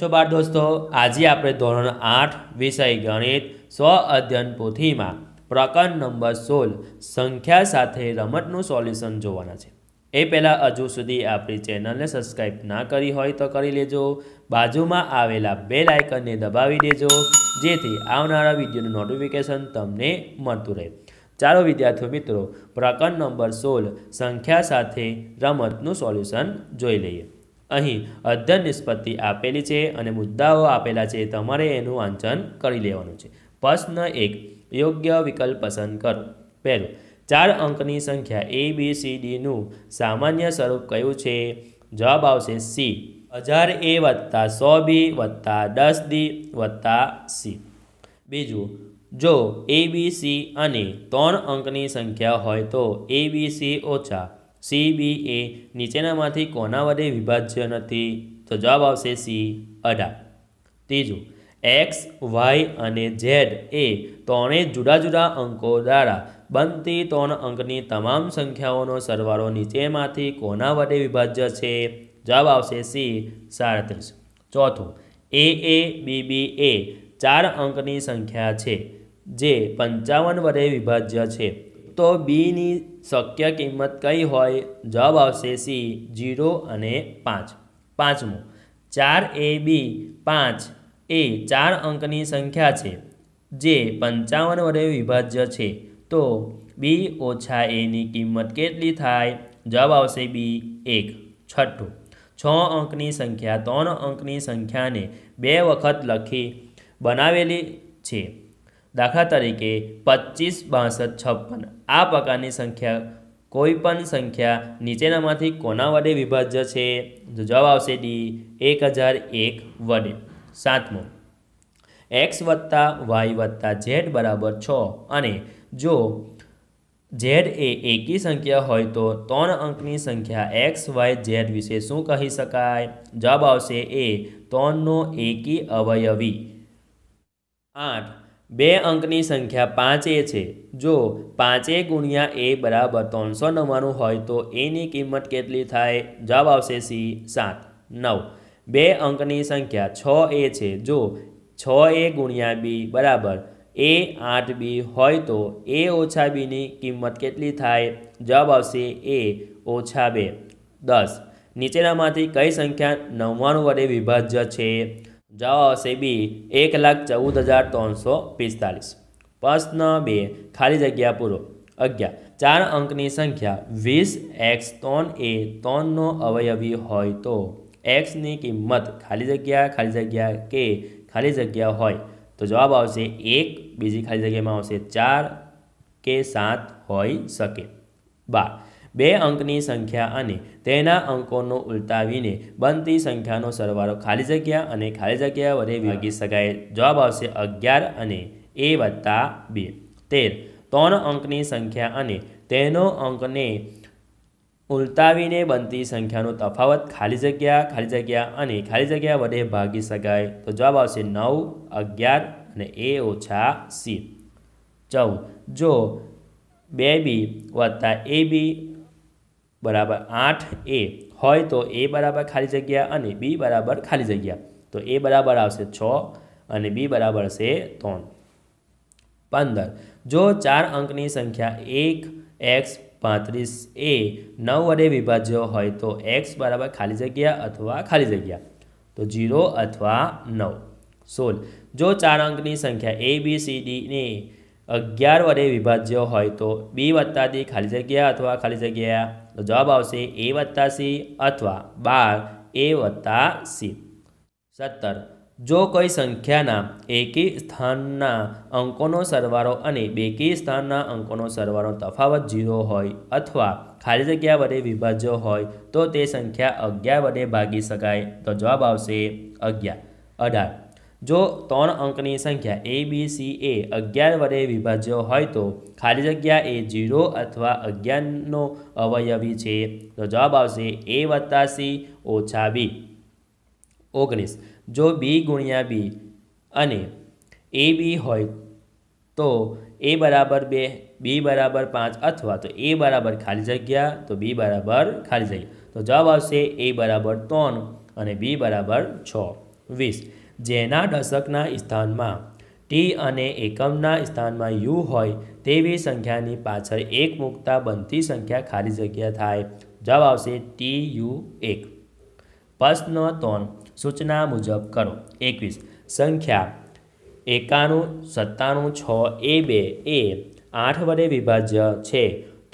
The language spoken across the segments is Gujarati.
છો બાર દોસ્તો આજે આપણે ધોરણ આઠ વિષય ગણિત સ્વ અધ્યયન પોથીમાં પ્રકરણ નંબર સોળ સંખ્યા સાથે રમતનું સોલ્યુશન જોવાના છે એ પહેલાં હજુ સુધી આપણી ચેનલને સબસ્ક્રાઈબ ના કરી હોય તો કરી લેજો બાજુમાં આવેલા બે લાઇકનને દબાવી દેજો જેથી આવનારા વિડીયોનું નોટિફિકેશન તમને મળતું રહે ચાલો વિદ્યાર્થીઓ મિત્રો પ્રકરણ નંબર સોળ સંખ્યા સાથે રમતનું સોલ્યુશન જોઈ લઈએ અહીં અધ્યયન નિષ્પત્તિ આપેલી છે અને મુદ્દાઓ આપેલા છે તમારે એનું વાંચન કરી લેવાનું છે પ્રશ્ન એક યોગ્ય વિકલ્પ પસંદ કરો પહેલું ચાર અંકની સંખ્યા એ બી સી ડીનું સામાન્ય સ્વરૂપ કયું છે જવાબ આવશે સી હજાર એ વત્તા સો બી વત્તા દસ ડી વત્તા સી બીજું જો એ બી સી અને ત્રણ અંકની સંખ્યા હોય તો એ બી સી ઓછા સીબીએ નીચેનામાંથી કોના વડે વિભાજ્ય નથી તો જવાબ આવશે સી અઢાર ત્રીજું એક્સ વાય અને ઝેડ એ ત્રણેય જુદા જુદા અંકો દ્વારા બનતી ત્રણ અંકની તમામ સંખ્યાઓનો સરવાળો નીચેમાંથી કોના વડે વિભાજ્ય છે જવાબ આવશે સી સાડત્રીસ ચોથું એ એ બી બી એ ચાર અંકની સંખ્યા છે જે પંચાવન વડે વિભાજ્ય છે તો બીની શક્ય કિંમત કઈ હોય જવાબ આવશે સી જીરો અને પાંચ પાંચમું ચાર એ બી પાંચ એ ચાર અંકની સંખ્યા છે જે પંચાવન વડે વિભાજ્ય છે તો બી ઓછા એની કિંમત કેટલી થાય જવાબ આવશે બી એક છઠ્ઠું છ અંકની સંખ્યા ત્રણ અંકની સંખ્યાને બે વખત લખી બનાવેલી છે દાખલા તરીકે પચીસ બાસઠ છપ્પન આ પ્રકારની સંખ્યા કોઈ પણ સંખ્યા નીચેનામાંથી કોના વડે વિભાજ્ય છે તો જવાબ આવશે ડી એક હજાર એક વડે સાતમું એક્સ વત્તા વાય વત્તા ઝેડ બરાબર છ અને જો ઝેડ એ એકી સંખ્યા હોય તો ત્રણ અંકની સંખ્યા એક્સ વાય ઝેડ વિશે શું કહી શકાય જવાબ આવશે એ ત્રણનો એકી અવયવી આઠ બે અંકની સંખ્યા પાંચ એ છે જો પાંચે ગુણ્યા એ બરાબર ત્રણસો નવ્વાણું હોય તો એની કિંમત કેટલી થાય જવાબ આવશે સી સાત નવ બે અંકની સંખ્યા છ એ છે જો છ એ ગુણ્યા બી બરાબર એ આઠ બી હોય તો એ ઓછા બીની કિંમત કેટલી થાય જવાબ આવશે એ ઓછા બે દસ નીચેનામાંથી કઈ સંખ્યા નવ્વાણું વડે વિભાજ્ય છે જવાબ આવશે બી એક લાખ ચૌદ હજાર ત્રણસો પિસ્તાલીસ પ્રશ્ન બે ખાલી જગ્યા પૂરો અગિયાર ચાર અંકની સંખ્યા વીસ એક્સ ત્રણ એ ત્રણનો અવયવી હોય તો એક્સની કિંમત ખાલી જગ્યા ખાલી જગ્યા કે ખાલી જગ્યા હોય તો જવાબ આવશે એક બીજી ખાલી જગ્યામાં આવશે ચાર કે સાત હોઈ શકે બાર બે અંકની સંખ્યા અને તેના અંકોનો ઉલટાવીને બનતી સંખ્યાનો સરવાળો ખાલી જગ્યા અને ખાલી જગ્યા વડે વિભાગી શકાય જવાબ આવશે અગિયાર અને એ વત્તા બે તેર ત્રણ અંકની સંખ્યા અને તેનો અંકને ઉલટાવીને બનતી સંખ્યાનો તફાવત ખાલી જગ્યા ખાલી જગ્યા અને ખાલી જગ્યા વડે ભાગી શકાય તો જવાબ આવશે નવ અગિયાર અને એ ઓછા સી ચૌદ જો બે બી વત્તા એ બી बराबर 8a હોય તો a બરાબર ખાલી જગ્યા અને b બરાબર ખાલી જગ્યા તો a બરાબર આવશે 6 અને b બરાબર આવશે 3 15 જો ચાર અંકની સંખ્યા 1x35a 9 વડે વિભાજ્ય હોય તો x બરાબર ખાલી જગ્યા અથવા ખાલી જગ્યા તો 0 અથવા 9 16 જો ચાર અંકની સંખ્યા abcd ને અગિયાર વડે વિભાજ્ય હોય તો બી વત્તા ડી ખાલી જગ્યા અથવા ખાલી જગ્યા તો જવાબ આવશે એ વત્તા સી અથવા બાર એ વત્તા સી સત્તર જો કોઈ સંખ્યાના એકી સ્થાનના અંકોનો સરવાળો અને બેકી સ્થાનના અંકોનો સરવારો તફાવત જીરો હોય અથવા ખાલી જગ્યા વડે વિભાજ્ય હોય તો તે સંખ્યા અગિયાર વડે ભાગી શકાય તો જવાબ આવશે અગિયાર અઢાર જો ત્રણ અંકની સંખ્યા એ બી સી એ અગિયાર વડે વિભાજ્ય હોય તો ખાલી જગ્યા એ જીરો અથવા અગિયારનો અવયવી છે તો જવાબ આવશે એ વત્તા સી ઓછા બી ઓગણીસ જો બી ગુણ્યા બી અને એ બી હોય તો એ બરાબર બે બી બરાબર પાંચ અથવા તો એ બરાબર ખાલી જગ્યા તો બી બરાબર ખાલી જગ્યા તો જવાબ આવશે એ બરાબર ત્રણ અને બી બરાબર છ વીસ જેના દશકના સ્થાનમાં ટી અને એકમના સ્થાનમાં યુ હોય તેવી સંખ્યાની પાછળ એક મૂકતા બનતી સંખ્યા ખાલી જગ્યા થાય જવાબ આવશે ટી યુ એક પ્રશ્ન ત્રણ સૂચના મુજબ કરો એકવીસ સંખ્યા એકાણું સત્તાણું છ એ બે એ આઠ વડે વિભાજ્ય છે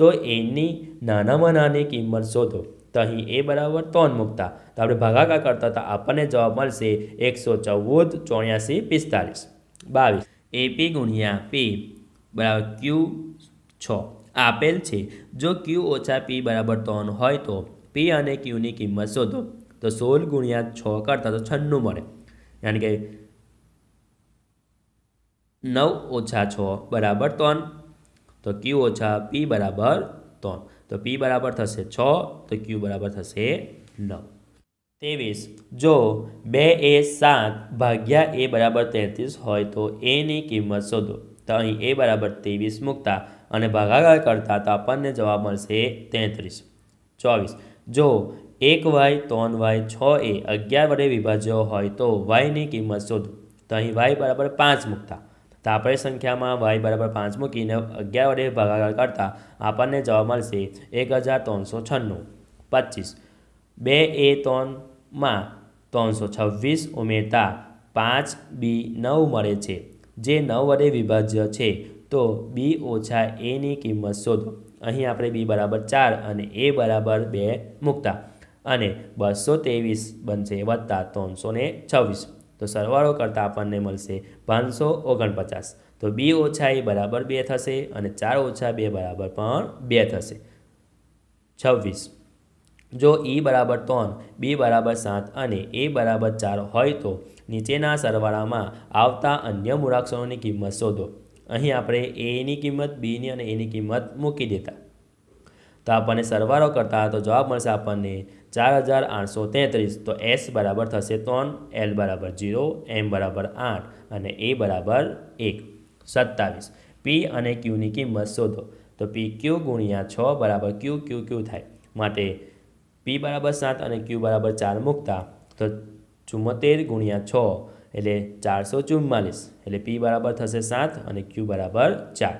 તો એની નાનામાં નાની કિંમત શોધો તો અહીં એ બરાબર ત્રણ મૂકતા તો આપણે ભાગાકાર કરતા હતા આપણને જવાબ મળશે એકસો ચૌદ ચોર્યાસી પિસ્તાલીસ બાવીસ એપી ગુણ્યા પી બરાબર ક્યુ છ આપેલ છે જો ક્યુ ઓછા પી બરાબર ત્રણ હોય તો પી અને ક્યુની કિંમત શોધો તો સોળ ગુણ્યા છ કરતા તો છન્નું મળે યાની કે નવ ઓછા છ બરાબર ત્રણ તો ક્યુ ઓછા પી બરાબર ત્રણ તો પી બરાબર થશે છ તો ક્યુ બરાબર થશે નવ ત્રેવીસ જો બે એ સાત ભાગ્યા એ બરાબર તેત્રીસ હોય તો એની કિંમત શોધો તો અહીં એ બરાબર ત્રેવીસ મૂકતા અને ભાગાકાર કરતા તો આપણને જવાબ મળશે તેત્રીસ ચોવીસ જો એક વાય ત્રણ વાય છ એ અગિયાર વડે વિભાજ્યો હોય તો વાયની કિંમત શોધો તો અહીં વાય બરાબર પાંચ મૂકતા તો આપણે સંખ્યામાં વાય બરાબર પાંચ મૂકીને અગિયાર વડે ભાગાકાર કરતાં આપણને જવાબ મળશે એક હજાર ત્રણસો છન્નું પચીસ બે એ ત્રણમાં ત્રણસો છવ્વીસ ઉમેરતા પાંચ બી નવ મળે છે જે નવ વડે વિભાજ્ય છે તો બી ઓછા એની કિંમત શોધો અહીં આપણે બી બરાબર ચાર અને એ બરાબર બે મૂકતા અને બસો ત્રેવીસ બનશે વત્તા ત્રણસો ને છવ્વીસ તો સરવાળો કરતાં આપણને મળશે પાંચસો ઓગણપચાસ તો બી ઓછા એ બરાબર બે થશે અને ચાર ઓછા બે બરાબર પણ બે થશે છવ્વીસ જો ઈ બરાબર ત્રણ બી બરાબર સાત અને એ બરાબર ચાર હોય તો નીચેના સરવાળામાં આવતા અન્ય મૂળાક્ષરોની કિંમત શોધો અહીં આપણે એની કિંમત બીની અને એની કિંમત મૂકી દેતા તો આપણને સરવાળો કરતા તો જવાબ મળશે આપણને ચાર હજાર આઠસો તેત્રીસ તો એસ બરાબર થશે ત્રણ એલ બરાબર ઝીરો એમ બરાબર આઠ અને એ બરાબર એક સત્તાવીસ પી અને ક્યુની કિંમત શોધો તો પી ક્યુ ગુણ્યા છ બરાબર ક્યુ ક્યુ ક્યુ થાય માટે પી બરાબર સાત અને ક્યુ બરાબર ચાર મૂકતા તો ચુમ્મોતેર ગુણ્યા છ એટલે ચારસો ચુમ્માલીસ એટલે પી બરાબર થશે સાત અને ક્યુ બરાબર ચાર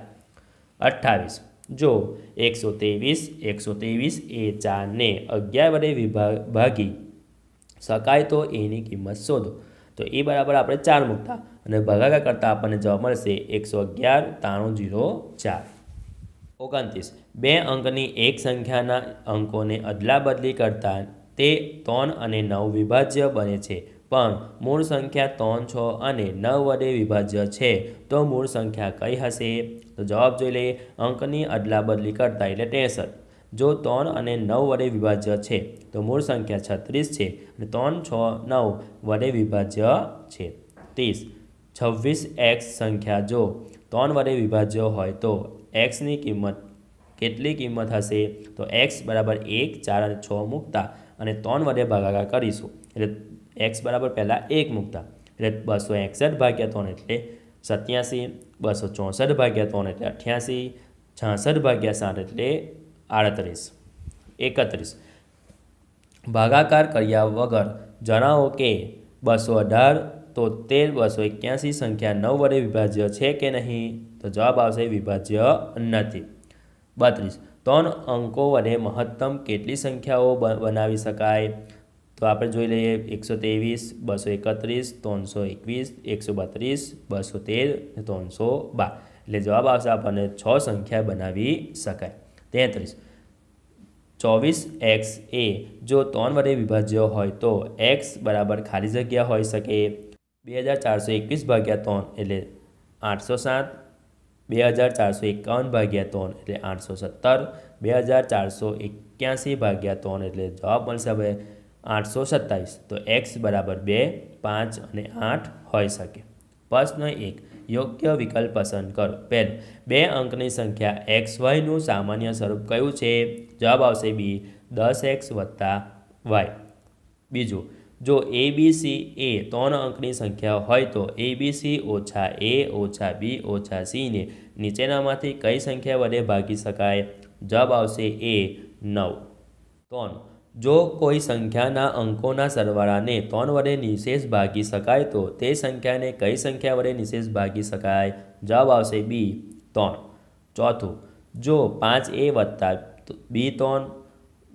અઠ્ઠાવીસ જો એકસો ત્રેવીસ એકસો ત્રેવીસ એ ચારને અગિયાર વડે વિભાગ ભાગી શકાય તો એની કિંમત શોધો તો એ બરાબર આપણે ચાર મૂકતા અને ભાગાકાર કરતાં આપણને જવાબ મળશે એકસો અગિયાર ત્રાણું જીરો ચાર ઓગણત્રીસ બે અંકની એક સંખ્યાના અંકોને અદલાબદલી કરતાં તે ત્રણ અને નવ વિભાજ્ય બને છે પણ મૂળ સંખ્યા ત્રણ છ અને નવ વડે વિભાજ્ય છે તો મૂળ સંખ્યા કઈ હશે તો જવાબ જોઈ લઈએ અંકની અદલાબદલી કરતા એટલે ત્રેસઠ જો ત્રણ અને નવ વડે વિભાજ્ય છે તો મૂળ સંખ્યા છત્રીસ છે અને ત્રણ છ નવ વડે વિભાજ્ય છે ત્રીસ છવ્વીસ એક્સ સંખ્યા જો ત્રણ વડે વિભાજ્ય હોય તો એક્સની કિંમત કેટલી કિંમત હશે તો એક્સ બરાબર એક ચાર અને છ મૂકતા અને ત્રણ વડે ભાગાકાર કરીશું એટલે એક્સ બરાબર પહેલાં એક મૂકતા એટલે બસો એકસઠ ભાગ્યા ત્રણ એટલે સત્યાસી બસો ચોસઠ ભાગ્યા ત્રણ એટલે અઠ્યાસી છાસઠ ભાગ્યા સાત એટલે આડત્રીસ એકત્રીસ ભાગાકાર કર્યા વગર જણાવો કે બસો અઢાર તોતેર બસો એક્યાસી સંખ્યા નવ વડે વિભાજ્ય છે કે નહીં તો જવાબ આવશે વિભાજ્ય નથી બત્રીસ ત્રણ અંકો વડે મહત્તમ કેટલી સંખ્યાઓ બનાવી શકાય તો આપણે જોઈ લઈએ એકસો ત્રેવીસ બસો એકત્રીસ ત્રણસો એકવીસ એકસો બત્રીસ બસો તેર ત્રણસો બાર એટલે જવાબ આવશે આપણને છ સંખ્યા બનાવી શકાય તેત્રીસ ચોવીસ એક્સ એ જો ત્રણ વડે વિભાજ્ય હોય તો એક્સ બરાબર ખાલી જગ્યા હોઈ શકે બે હજાર ચારસો એકવીસ ભાગ્યા ત્રણ એટલે આઠસો સાત બે હજાર ચારસો એકાવન ભાગ્યા ત્રણ એટલે આઠસો સત્તર બે હજાર ચારસો એક્યાસી ભાગ્યા ત્રણ એટલે જવાબ મળશે હવે આઠસો સત્તાવીસ તો એક્સ બરાબર બે પાંચ અને આઠ હોઈ શકે પ્રશ્ન એક યોગ્ય વિકલ્પ પસંદ કરો પહેલું બે અંકની સંખ્યા એક્સ વાયનું સામાન્ય સ્વરૂપ કયું છે જવાબ આવશે બી દસ એક્સ વત્તા વાય બીજું જો એ બી સી એ ત્રણ અંકની સંખ્યા હોય તો એ બી સી ઓછા એ ઓછા બી ઓછા સીને નીચેનામાંથી કઈ સંખ્યા વડે ભાગી શકાય જવાબ આવશે એ નવ ત્રણ જો કોઈ સંખ્યાના અંકોના સરવાળાને ત્રણ વડે નિશેષ ભાગી શકાય તો તે સંખ્યાને કઈ સંખ્યા વડે નિશેષ ભાગી શકાય જવાબ આવશે બી ત્રણ ચોથું જો પાંચ એ વત્તા બી ત્રણ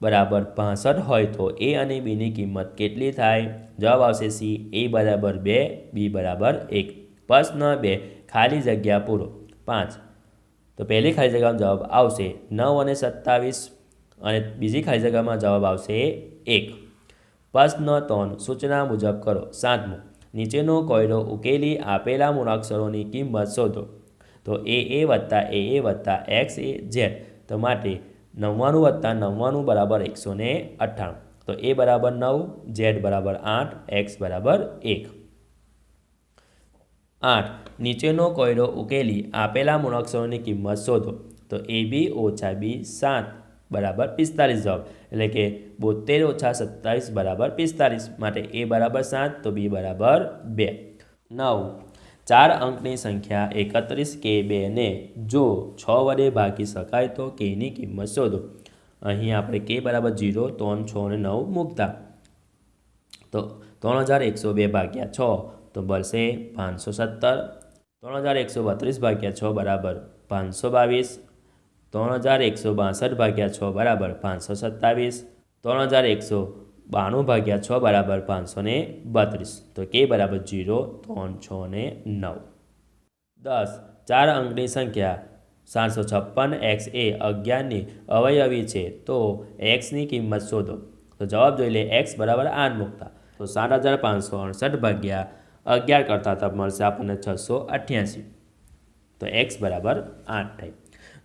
બરાબર પાસઠ હોય તો એ અને બીની કિંમત કેટલી થાય જવાબ આવશે સી એ બરાબર બે બી બરાબર એક પ્રશ્ન બે ખાલી જગ્યા પૂરો પાંચ તો પહેલી ખાલી જગ્યાનો જવાબ આવશે નવ અને સત્તાવીસ અને બીજી ખાલી જગ્યામાં જવાબ આવશે એક પ્રશ્ન ત્રણ સૂચના મુજબ કરો સાતમું નીચેનો કોયડો ઉકેલી આપેલા મૂળાક્ષરોની કિંમત શોધો તો એ એ વત્તા એ એ વત્તા એક્સ એ ઝેડ તો માટે નવ્વાણું વત્તા નવ્વાણું બરાબર એકસો ને અઠ્ઠાણું તો એ બરાબર નવ ઝેડ બરાબર આઠ એક્સ બરાબર એક આઠ નીચેનો કોયડો ઉકેલી આપેલા મૂળાક્ષરોની કિંમત શોધો તો એ બી ઓછા બી સાત બરાબર પિસ્તાલીસ જવાબ એટલે કે બોતેર ઓછા સત્તાવીસ બરાબર પિસ્તાલીસ માટે એ બરાબર સાત તો બી બરાબર બે નવ ચાર અંકની સંખ્યા એકત્રીસ કે બેને જો છ વડે ભાગી શકાય તો કેની કિંમત શોધો અહીં આપણે કે બરાબર જીરો ત્રણ છ અને નવ મૂકતા તો ત્રણ હજાર એકસો બે ભાગ્યા છ તો બળશે પાંચસો સત્તર ત્રણ હજાર એકસો બત્રીસ ભાગ્યા છ બરાબર પાંચસો બાવીસ ત્રણ હજાર એકસો બાસઠ ભાગ્યા છ બરાબર પાંચસો સત્તાવીસ ત્રણ હજાર એકસો બાણું ભાગ્યા છ બરાબર પાંચસો ને બત્રીસ તો કે બરાબર જીરો ત્રણ છ ને નવ દસ ચાર અંકની સંખ્યા સાતસો છપ્પન એક્સ એ અગિયારની અવયવી છે તો એક્સની કિંમત શોધો તો જવાબ જોઈ લે એક્સ બરાબર આઠ મૂકતા તો સાત હજાર પાંચસો અડસઠ ભાગ્યા અગિયાર કરતાં મળશે આપણને છસો અઠ્યાસી તો એક્સ બરાબર આઠ થઈ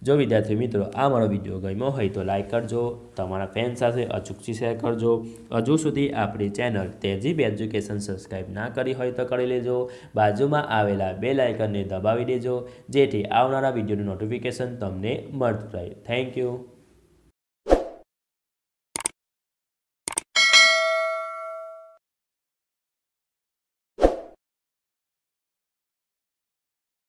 જો વિદ્યાર્થી મિત્રો આ મારો વિડીયો ગમ્યો હોય તો લાઇક કરજો તમારા ફેન સાથે અચૂકથી શેર કરજો હજુ સુધી આપણી ચેનલ તેજીબ એજ્યુકેશન સબસ્ક્રાઈબ ના કરી હોય તો કરી લેજો બાજુમાં આવેલા બે લાઇકનને દબાવી દેજો જેથી આવનારા વિડીયોનું નોટિફિકેશન તમને મળતું રહે થેન્ક યુ